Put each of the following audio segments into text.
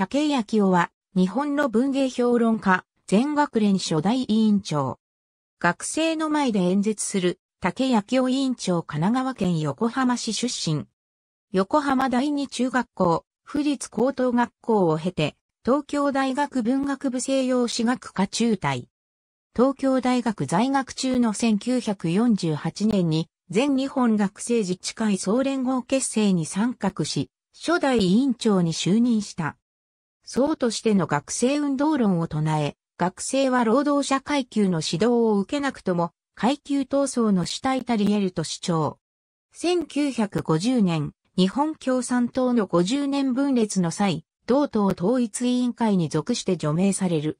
竹井昭夫は、日本の文芸評論家、全学連初代委員長。学生の前で演説する、竹井昭夫委員長神奈川県横浜市出身。横浜第二中学校、府立高等学校を経て、東京大学文学部西洋史学科中退。東京大学在学中の1948年に、全日本学生自治会総連合結成に参画し、初代委員長に就任した。僧としての学生運動論を唱え、学生は労働者階級の指導を受けなくとも、階級闘争の主体たり得ると主張。1950年、日本共産党の50年分裂の際、同党統一委員会に属して除名される。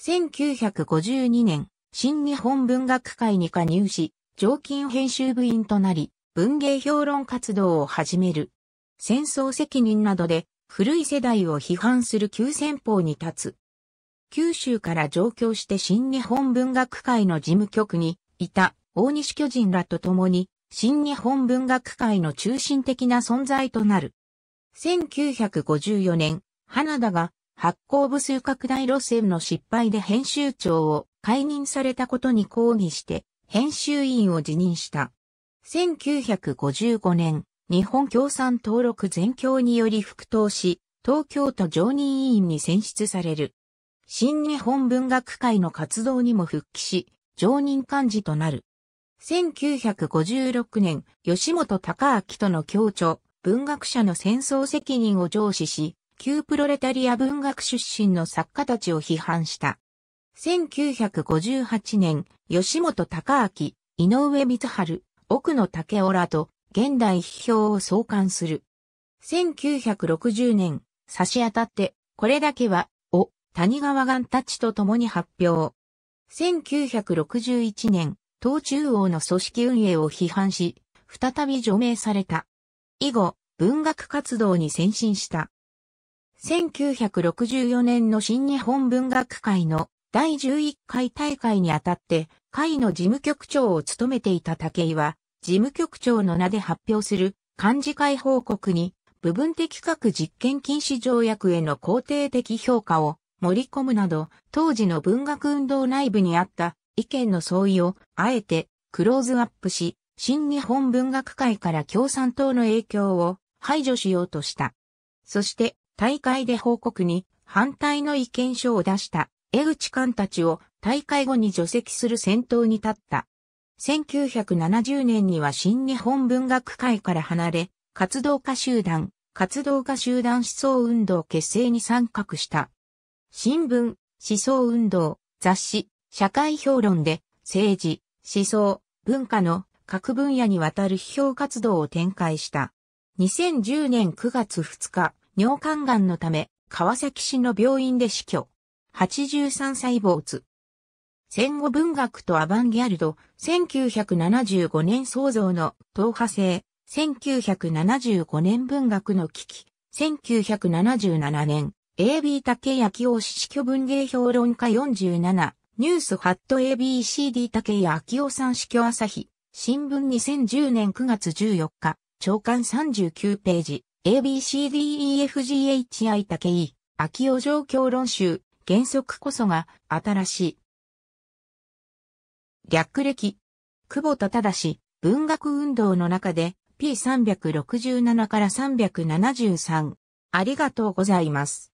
1952年、新日本文学会に加入し、常勤編集部員となり、文芸評論活動を始める。戦争責任などで古い世代を批判する急先法に立つ。九州から上京して新日本文学会の事務局にいた大西巨人らと共に新日本文学界の中心的な存在となる。1954年、花田が発行部数拡大路線の失敗で編集長を解任されたことに抗議して編集員を辞任した。1955年、日本共産登録全教により復党し、東京都常任委員に選出される。新日本文学会の活動にも復帰し、常任幹事となる。1956年、吉本隆明との協調、文学者の戦争責任を上司し、旧プロレタリア文学出身の作家たちを批判した。1958年、吉本隆明、井上光春、奥野武夫らと現代批評を創刊する。1960年、差し当たって、これだけは、を、谷川岩たちと共に発表。1961年、東中央の組織運営を批判し、再び除名された。以後、文学活動に先進した。1964年の新日本文学会の第11回大会にあたって、会の事務局長を務めていた竹井は、事務局長の名で発表する幹事会報告に部分的核実験禁止条約への肯定的評価を盛り込むなど、当時の文学運動内部にあった意見の相違をあえてクローズアップし、新日本文学界から共産党の影響を排除しようとした。そして大会で報告に反対の意見書を出した江口官たちを大会後に除籍する先頭に立った。1970年には新日本文学界から離れ、活動家集団、活動家集団思想運動結成に参画した。新聞、思想運動、雑誌、社会評論で政治、思想、文化の各分野にわたる批評活動を展開した。2010年9月2日、尿管癌のため、川崎市の病院で死去。83歳坊主。戦後文学とアバンギャルド、1975年創造の党派性、1975年文学の危機、1977年、AB 竹焼雄死去文芸評論家47、ニュースハット ABCD 竹焼雄さん死去朝日、新聞2010年9月14日、長官39ページ、ABCDEFGHI 竹井、秋尾状況論集、原則こそが、新しい、略歴。久保田忠文学運動の中で P367 から373。ありがとうございます。